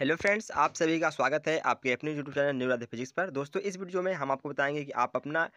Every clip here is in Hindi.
हेलो फ्रेंड्स आप सभी का स्वागत है आपके अपने YouTube channel new Radhe physics पर दोस्तों इस वीडियो में हम आपको बताएंगे कि आप अपना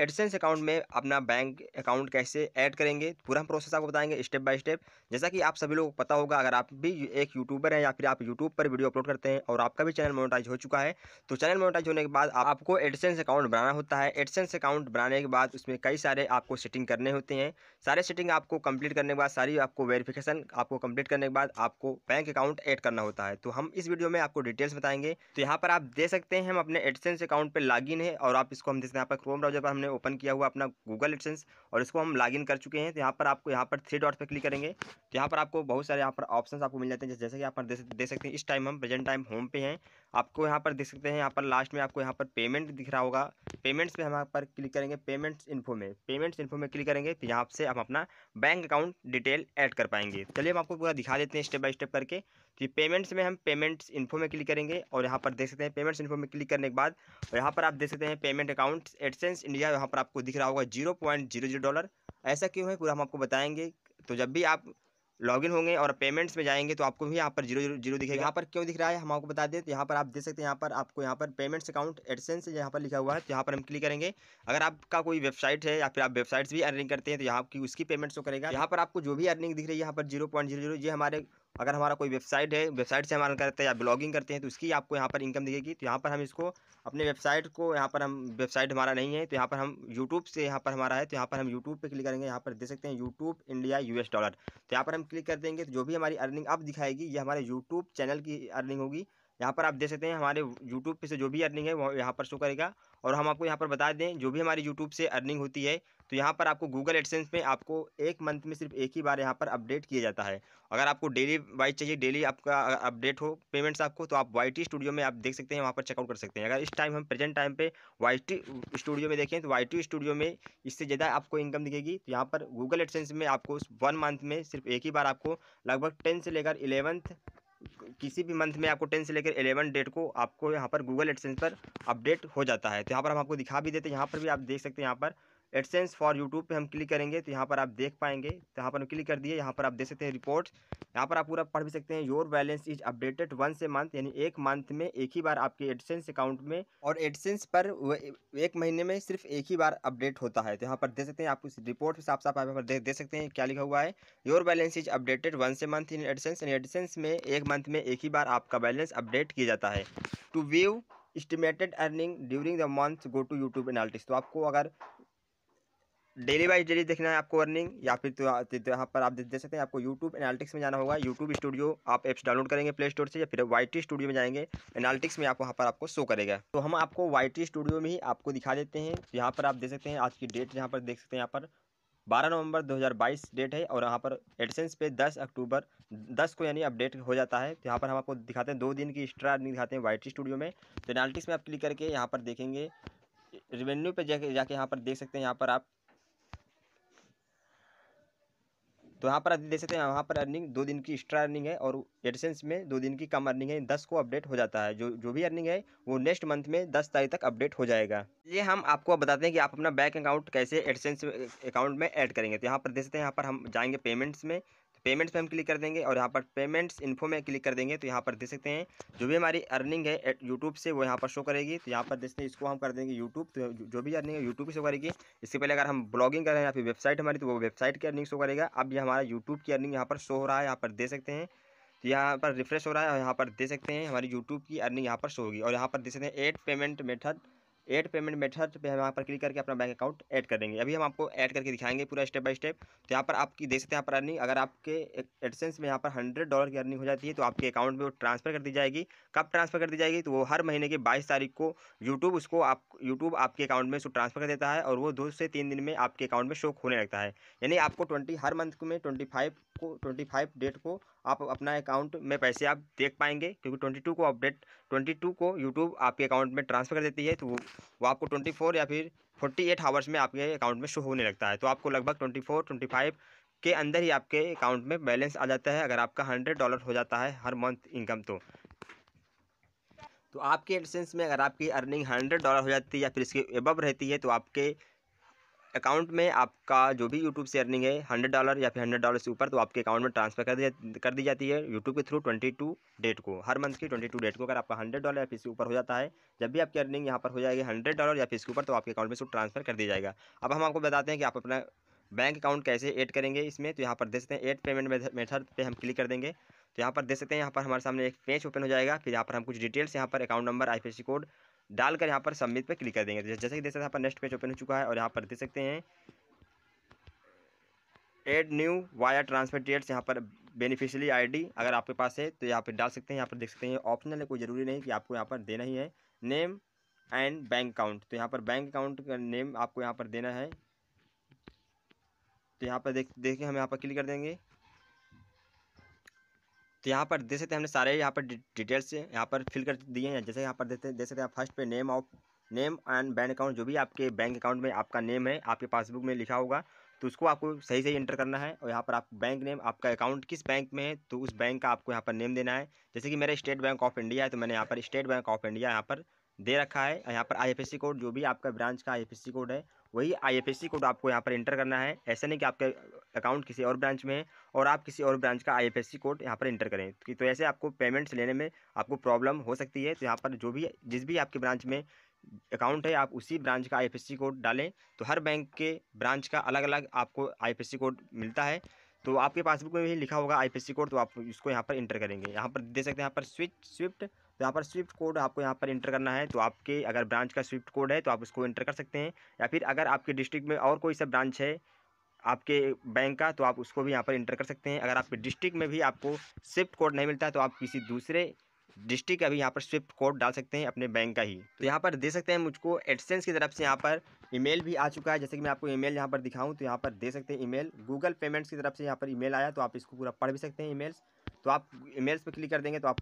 एडसेंस अकाउंट में अपना बैंक अकाउंट कैसे ऐड करेंगे पूरा हम प्रोसेस आपको बताएंगे स्टेप बाय स्टेप जैसा कि आप सभी लोगों को पता होगा अगर आप भी एक यूट्यूबर हैं या फिर आप यूट्यूब पर वीडियो अपलोड करते हैं और आपका भी चैनल मोनेटाइज हो चुका है तो चैनल मोनेटाइज होने के बाद आपको एडसेंस अकाउंट बनाना होता है एडसेंस अकाउंट बनाने के बाद उसमें कई सारे आपको सेटिंग करने होते हैं सारे सेटिंग आपको कंप्लीट करने के बाद सारी आपको वेरिफिकेशन आपको कंप्लीट करने के बाद आपको बैंक अकाउंट ऐड करना होता है तो हम इस वीडियो में आपको डिटेल्स बताएंगे तो यहाँ पर आप दे सकते हैं हम अपने एडसेंस अकाउंट पर लॉग है और आप इसको हम देखते हैं यहाँ पर क्रोम ब्राउजर पर हमने हमने ओपन किया हुआ अपना गूगल एडसेंस और इसको हम लॉगिन कर चुके हैं तो यहाँ पर आपको यहाँ पर थ्री डॉट पर क्लिक करेंगे तो यहाँ पर आपको बहुत सारे यहाँ पर ऑप्शन आपको मिल जाते हैं जैसे कि यहाँ पर दे सकते हैं इस टाइम हम प्रेजेंट टाइम होम पे हैं आपको यहाँ पर देख सकते हैं यहाँ पर लास्ट में आपको यहाँ पर पेमेंट दिख रहा होगा पेमेंट्स पे हम यहाँ पर क्लिक करेंगे पेमेंट्स इन्फो में पेमेंट्स इन्फो में क्लिक करेंगे तो यहाँ से हम अपना बैंक अकाउंट डिटेल ऐड कर पाएंगे चलिए हम आपको पूरा दिखा देते हैं स्टेप बाय स्टेप करके तो ये पेमेंट्स में हम पेमेंट्स इन्फो में क्लिक करेंगे और यहाँ पर देख सकते हैं पेमेंट्स इन्फो में क्लिक करने के बाद और यहाँ पर आप देख सकते हैं पेमेंट अकाउंट एडसेंस इंडिया यहाँ पर आपको दिख रहा होगा जीरो डॉलर ऐसा क्यों है पूरा हम आपको बताएंगे तो जब भी आप लॉगिन होंगे और पेमेंट्स में जाएंगे तो आपको भी यहाँ पर जीरो जीरो दिखेगा यहाँ पर क्यों दिख रहा है हम आपको बता दें तो यहाँ पर आप देख सकते हैं यहाँ पर आपको यहाँ पर पेमेंट्स अकाउंट एडसेंस यहाँ पर लिखा हुआ है तो यहाँ पर हम क्लिक करेंगे अगर आपका कोई वेबसाइट है या फिर आप वेबसाइट भी अर्निंग करते हैं तो यहाँ की उसकी पेमेंट्स को करेगा यहाँ पर आपको जो भी अर्निंग दिख रही है यहाँ पर जीरो पॉइंट जीरो जीरो ये हमारे अगर हमारा कोई वेबसाइट है वेबसाइट से हम करते हैं या ब्लॉगिंग करते हैं तो उसकी आपको यहाँ पर इनकम दिखेगी तो यहाँ पर हम इसको अपने वेबसाइट को यहाँ पर हम वेबसाइट हमारा नहीं है तो यहाँ पर हम यूट्यूब से यहाँ पर हमारा है तो यहाँ पर हम यूट्यूब पर क्लिक करेंगे यहाँ पर देख सकते हैं यूट्यूब इंडिया यू डॉलर तो यहाँ पर हम क्लिक कर देंगे तो जो भी हमारी अर्निंग अब दिखाएगी ये हमारे यूट्यूब चैनल की अर्निंग होगी यहाँ पर आप देख सकते हैं हमारे यूट्यूब पे से जो भी अर्निंग है वो यहाँ पर शो करेगा और हम आपको यहाँ पर बता दें जो भी हमारी यूट्यूब से अर्निंग होती है तो यहाँ पर आपको गूगल एडसेंस में आपको एक मंथ में सिर्फ एक ही बार यहाँ पर अपडेट किया जाता है अगर आपको डेली वाइज चाहिए डेली आपका अपडेट हो पेमेंट्स आपको तो आप वाई स्टूडियो में आप देख सकते हैं वहाँ पर चेकआउट कर सकते हैं अगर इस टाइम हम प्रेजेंट टाइम पर वाई स्टूडियो में देखें तो वाई स्टूडियो में इससे ज़्यादा आपको इनकम दिखेगी तो यहाँ पर गूगल एडसेंस में आपको वन मंथ में सिर्फ एक ही बार आपको लगभग टेंथ से लेकर इलेवंथ किसी भी मंथ में आपको टेन से लेकर एलेवन डेट को आपको यहाँ पर गूगल एडसेंस पर अपडेट हो जाता है तो यहाँ पर हम आपको दिखा भी देते हैं यहाँ पर भी आप देख सकते हैं यहाँ पर एडसेंस फॉर यूट्यूब पे हम क्लिक करेंगे तो यहाँ पर आप देख पाएंगे तो यहाँ पर हम क्लिक कर दिए यहाँ पर आप देख सकते हैं रिपोर्ट यहाँ पर आप पूरा पढ़ भी सकते हैं your balance is updated once month यानी एक मंथ में एक ही बार आपके एडसेंस अकाउंट में और एडसेंस पर एक महीने में सिर्फ एक ही बार अपडेट होता है तो यहाँ पर देख सकते हैं आप उस रिपोर्ट साफ साफ आप देख दे सकते हैं क्या लिखा हुआ है your balance is updated once month in AdSense यानी एडसेंस में एक मंथ में एक ही बार आपका बैलेंस अपडेट किया जाता है to view estimated earning during the month go to YouTube analytics तो आपको अगर डेली वाइज डेली देखना है आपको अर्निंग या फिर तो, तो, तो यहाँ पर आप देख सकते हैं आपको यूट्यूब एनालिटिक्स में जाना होगा यूट्यूब स्टूडियो आप ऐप्स डाउनलोड करेंगे प्ले स्टोर से या फिर वाई स्टूडियो में जाएंगे एनालिटिक्स में आप वहाँ पर आपको शो करेगा तो हम आपको वाई स्टूडियो में ही आपको दिखा देते हैं यहाँ पर आप देख सकते हैं आज की डेट यहाँ पर देख सकते हैं यहाँ पर बारह नवंबर दो डेट है और यहाँ पर एडसेंस पे दस अक्टूबर दस को यानी अपडेट हो जाता है तो यहाँ पर हम आपको दिखाते हैं दो दिन की एक्स्ट्रा अर्निंग दिखाते हैं टी स्टूडियो में तो एनालिटिक्स में आप क्लिक करके यहाँ पर देखेंगे रेवेन्यू पे जाके जाके यहाँ पर देख सकते हैं यहाँ पर आप तो यहाँ पर आप देख सकते हैं वहाँ पर अर्निंग दो दिन की एक्स्ट्रा अर्निंग है और एडसेंस में दो दिन की कम अर्निंग है दस को अपडेट हो जाता है जो जो भी अर्निंग है वो नेक्स्ट मंथ में दस तारीख तक अपडेट हो जाएगा ये हम आपको बताते हैं कि आप अपना बैंक अकाउंट कैसे एडसेंस अकाउंट में ऐड करेंगे तो यहाँ पर देख सकते हैं यहाँ पर हम जाएंगे पेमेंट्स में पेमेंट्स पे हम क्लिक कर देंगे और यहाँ पर पेमेंट्स इन्फो में क्लिक कर देंगे तो यहाँ पर देख सकते हैं जो भी हमारी अर्निंग है यूट्यूब से वो यहाँ पर शो करेगी तो यहाँ पर देखते हैं इसको हम कर देंगे यूट्यूब तो जो भी अर्निंग है यूट्यूब शो करेगी इससे पहले अगर हम ब्लॉगिंग कर रहे हैं या फिर वेबसाइट हमारी तो वो वेबसाइट की अर्निंग शो करेगा अब ये हमारा यूट्यूब की अर्निंग यहाँ पर शो हो रहा है यहाँ पर दे सकते हैं तो यहाँ पर रिफ्रेश हो रहा है और यहाँ पर दे सकते हैं हमारी यूट्यूब की अर्निंग यहाँ पर शो होगी और यहाँ पर दे सकते हैं add payment method add payment method पे हम यहाँ पर क्लिक करके अपना बैंक अकाउंट ऐड कर देंगे अभी हम आपको ऐड करके दिखाएंगे पूरा स्टेप बाय स्टेप तो यहाँ पर आपकी देख सकते हैं यहाँ पर अर्निंग अगर आपके एडसेंस में यहाँ पर हंड्रेड डॉलर की अर्निंग हो जाती है तो आपके अकाउंट में वो ट्रांसफर कर दी जाएगी कब ट्रांसफर कर दी जाएगी तो वो हर महीने की बाईस तारीख को यूट्यूब उसको आप यूट्यूब आपके अकाउंट में उसको ट्रांसफर कर देता है और वो दो से तीन दिन में आपके अकाउंट में शो होने लगता है यानी आपको ट्वेंटी हर मंथ में ट्वेंटी को ट्वेंटी डेट को आप अपना अकाउंट में पैसे आप देख पाएंगे क्योंकि ट्वेंटी टू को अपडेट ट्वेंटी टू को यूट्यूब आपके अकाउंट में ट्रांसफ़र कर देती है तो वो आपको ट्वेंटी फोर या फिर फोर्टी एट आवर्स में आपके अकाउंट में शो होने लगता है तो आपको लगभग ट्वेंटी फोर ट्वेंटी फाइव के अंदर ही आपके अकाउंट में बैलेंस आ जाता है अगर आपका हंड्रेड डॉलर हो जाता है हर मंथ इनकम तो तो आपके एडसेंस में अगर आपकी अर्निंग हंड्रेड डॉलर हो जाती है या फिर इसके एबव रहती है तो आपके अकाउंट में आपका जो भी यूट्यूब से अर्निंग है हंड्रेड डॉलर या फिर हंड्रेड डॉलर से ऊपर तो आपके अकाउंट में ट्रांसफर कर दिया कर दी जाती है यूट्यूब के थ्रू ट्वेंटी टू डेट को हर मंथ की ट्वेंटी टू डेट को अगर आपका हंड्रेड डॉलर या फिर इसके ऊपर हो जाता है जब भी आपकी अर्निंग यहाँ पर हो जाएगी हंड्रेड डॉलर या फिर इसके ऊपर तो आपके अकाउंट में इसको ट्रांसफर कर दिया जाएगा अब हम आपको बताते हैं कि आप अपना बैंक अकाउंट कैसे ऐड करेंगे इसमें तो यहाँ पर देख सकते हैं एड पेमेंट मेथड पर हम क्लिक कर देंगे तो यहाँ पर देख सकते हैं यहाँ पर हमारे सामने एक पेज ओपन हो जाएगा फिर यहाँ पर हम कुछ डिटेल्स यहाँ पर अकाउंट नंबर आई कोड डालकर यहाँ पर सबमिट पे क्लिक कर देंगे जैसे कि देख सकते हैं यहाँ पर नेक्स्ट पेज ओपन हो चुका है और यहाँ पर देख सकते हैं add new wire transfer dates यहाँ पर बेनिफिशियली आईडी अगर आपके पास है तो यहाँ पर डाल सकते हैं यहाँ पर देख सकते हैं ऑप्शनल है कोई ज़रूरी नहीं कि आपको यहाँ पर देना ही है नेम एंड बैंक अकाउंट तो यहाँ पर बैंक अकाउंट का नेम आपको यहाँ पर देना है तो यहाँ पर देख देखें हम यहाँ पर क्लिक कर देंगे तो यहाँ पर देख सकते हैं हमने सारे यहाँ पर डिटेल्स यहाँ पर फिल कर दिए हैं जैसे यहाँ पर देते देख सकते हैं first payee name of name and bank account जो भी आपके बैंक अकाउंट में आपका नेम है आपके पासबुक में लिखा होगा तो उसको आपको सही सही एंटर करना है और यहाँ पर आप बैंक नेम आपका अकाउंट किस बैंक में है तो उस बैंक का आपको यहाँ पर नेम देना है जैसे कि मेरा स्टेट बैंक ऑफ इंडिया है तो मैंने यहाँ पर स्टेट बैंक ऑफ इंडिया यहाँ पर दे रखा है यहाँ पर आई कोड जो भी आपका ब्रांच का आई कोड है वही आई कोड आपको यहाँ पर इंटर करना है ऐसा नहीं कि आपके अकाउंट किसी और ब्रांच में है और आप किसी और ब्रांच का आईएफएससी कोड यहाँ पर इंटर करें तो ऐसे आपको पेमेंट्स लेने में आपको प्रॉब्लम हो सकती है तो यहाँ पर जो भी जिस भी आपके ब्रांच में अकाउंट है आप उसी ब्रांच का आईएफएससी कोड डालें तो हर बैंक के ब्रांच का अलग अलग आपको आईएफएससी कोड मिलता है तो आपके पासबुक में भी लिखा होगा आई कोड तो आप इसको यहाँ पर इंटर करेंगे यहाँ पर दे सकते हैं यहाँ पर स्विच स्विफ्ट तो यहाँ पर स्विफ्ट कोड आपको यहाँ पर इंटर करना है तो आपके अगर ब्रांच का स्विफ्ट कोड है तो आप उसको इंटर कर सकते हैं या फिर अगर आपके डिस्ट्रिक्ट में और कोई सा ब्रांच है आपके बैंक का तो आप उसको भी यहाँ पर इंटर कर सकते हैं अगर आपके डिस्ट्रिक्ट में भी आपको स्विफ्ट कोड नहीं मिलता तो आप किसी दूसरे डिस्ट्रिक्ट का भी यहाँ पर स्विफ्ट कोड डाल सकते हैं अपने बैंक का ही तो यहाँ पर दे सकते हैं मुझको एडसेंस की तरफ से यहाँ पर ईमेल भी आ चुका है जैसे कि मैं आपको ईमेल यहाँ पर दिखाऊँ तो यहाँ पर दे सकते हैं ईमेल गूगल पेमेंट्स की तरफ से यहाँ पर ईमेल आया तो आप इसको पूरा पढ़ भी सकते हैं ईमेल्स तो आप ईमेल्स पर क्लिक कर देंगे तो आप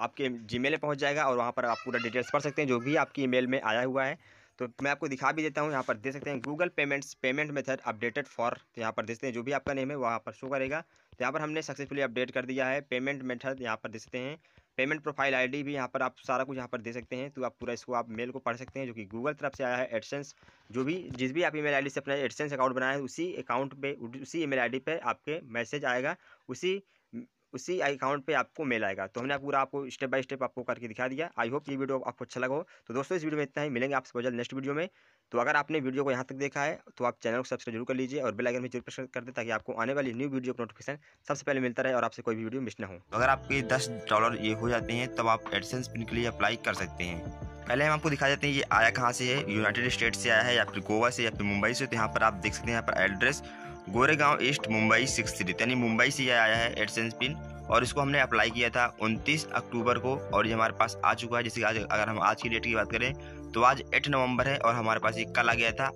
आपके जी मेल पहुँच जाएगा और वहाँ पर आप पूरा डिटेल्स पढ़ सकते हैं जो भी आपकी ई में आया हुआ है तो मैं आपको दिखा भी देता हूँ यहाँ पर देख सकते हैं Google payments payment method updated for तो यहाँ पर देख सकते हैं जो भी आपका नेम है वहाँ पर शो करेगा तो यहाँ पर हमने सक्सेसफुली अपडेट कर दिया है पेमेंट मेथड यहाँ पर दे सकते हैं पेमेंट प्रोफाइल आईडी भी यहाँ पर आप सारा कुछ यहाँ पर दे सकते हैं तो आप पूरा इसको आप मेल को पढ़ सकते हैं जो कि गूगल तरफ से आया है एडसेंस जो भी जिस भी आप ई मेल से अपना एडसेंस अकाउंट बनाया है उसी अकाउंट पर उसी ई मेल पे आपके मैसेज आएगा उसी उसी अकाउंट पे आपको मेल आएगा तो हमने पूरा आपको स्टेप बाय स्टेप आपको करके दिखा दिया आई होप ये वीडियो आपको अच्छा लगा हो तो दोस्तों इस वीडियो में इतना ही मिलेंगे आपसे जल्द नेक्स्ट वीडियो में तो अगर आपने वीडियो को यहाँ तक देखा है तो आप चैनल को सब्सक्राइब जरूर कर लीजिए और बेल आइकन में जरूर प्रेस कर दे ताकि आपको आने वाली न्यू वीडियो का नोटिफिकेशन सबसे पहले मिलता रहे और आपसे कोई भी वीडियो मिस ना हो अगर आपके दस डॉलर ये हो जाते हैं तब आप एडसेंस पिन के लिए अप्लाई कर सकते हैं पहले हम आपको दिखा देते हैं ये आया कहाँ से है यूनाइटेड स्टेट से आया है या फिर गोवा से या फिर मुंबई से तो यहाँ पर आप देख सकते हैं यहाँ पर address Goregaon east Mumbai six three यानी मुंबई से यह आया है एडसेंस पिन और इसको हमने अप्लाई किया था 29 अक्टूबर को और ये हमारे पास आ चुका है जैसे आज अगर हम आज की डेट की बात करें तो आज 8 नवंबर है और हमारे पास ये कल आ गया था